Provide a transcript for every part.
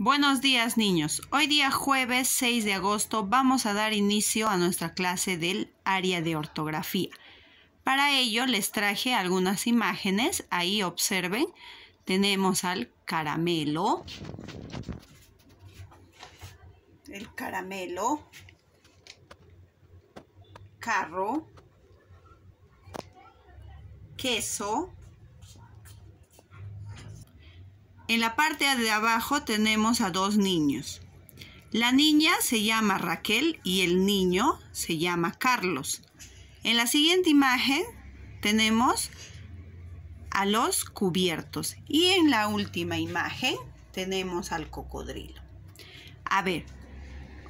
Buenos días niños. Hoy día jueves 6 de agosto vamos a dar inicio a nuestra clase del área de ortografía. Para ello les traje algunas imágenes. Ahí observen, tenemos al caramelo. El caramelo. Carro. Queso. En la parte de abajo tenemos a dos niños. La niña se llama Raquel y el niño se llama Carlos. En la siguiente imagen tenemos a los cubiertos y en la última imagen tenemos al cocodrilo. A ver,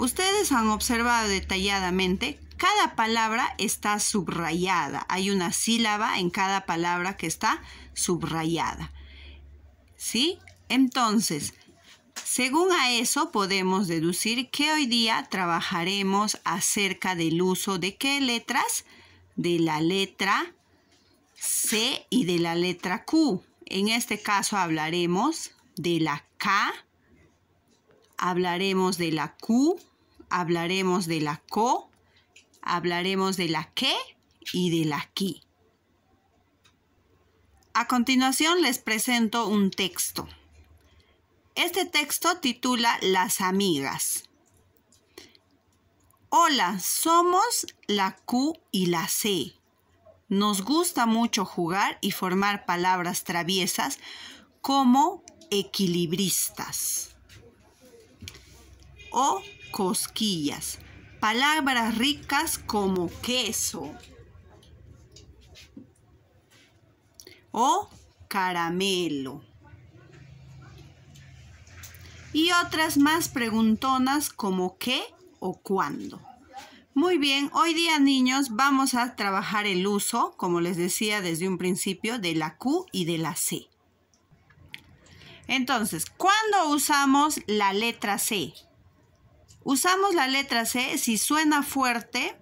ustedes han observado detalladamente, cada palabra está subrayada. Hay una sílaba en cada palabra que está subrayada. ¿Sí? Entonces, según a eso podemos deducir que hoy día trabajaremos acerca del uso de qué letras? De la letra C y de la letra Q. En este caso hablaremos de la K, hablaremos de la Q, hablaremos de la CO, hablaremos de la Q y de la Q. A continuación les presento un texto. Este texto titula Las amigas. Hola, somos la Q y la C. Nos gusta mucho jugar y formar palabras traviesas como equilibristas o cosquillas. Palabras ricas como queso o caramelo y otras más preguntonas como qué o cuándo. Muy bien, hoy día niños vamos a trabajar el uso, como les decía desde un principio, de la Q y de la C. Entonces, ¿cuándo usamos la letra C? Usamos la letra C si suena fuerte,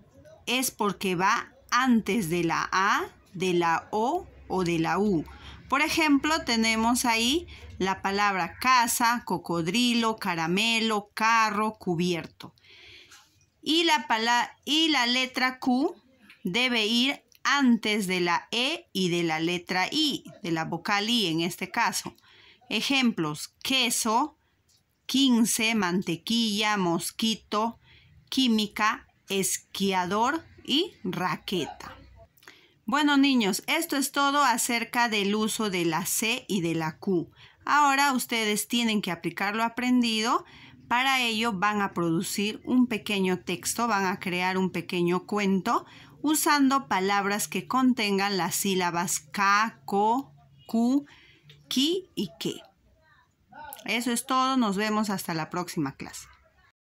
es porque va antes de la A, de la O o de la U. Por ejemplo, tenemos ahí la palabra casa, cocodrilo, caramelo, carro, cubierto. Y la, y la letra Q debe ir antes de la E y de la letra I, de la vocal I en este caso. Ejemplos, queso, quince, mantequilla, mosquito, química, esquiador y raqueta. Bueno niños, esto es todo acerca del uso de la C y de la Q. Ahora ustedes tienen que aplicar lo aprendido. Para ello van a producir un pequeño texto, van a crear un pequeño cuento usando palabras que contengan las sílabas K, CO, Q, Ki y Que. Eso es todo, nos vemos hasta la próxima clase.